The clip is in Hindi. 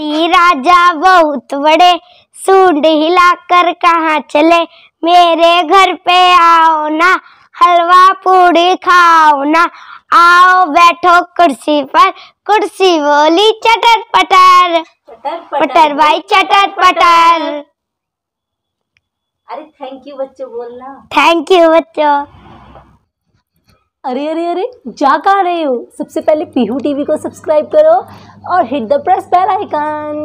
हस्ती राजा बहुत बड़े सूंड हिलाकर कहा चले मेरे घर पे आओ ना हलवा पूरी खाओ ना आओ बैठो कुर्सी पर कुर्सी बोली चटर चटर पटर, पटर भाई चटर पटर अरे थैंक यू बच्चों बोलना थैंक यू बच्चों अरे अरे अरे जा कहाँ रहे हो सबसे पहले पीहू टीवी को सब्सक्राइब करो और hit the press bell icon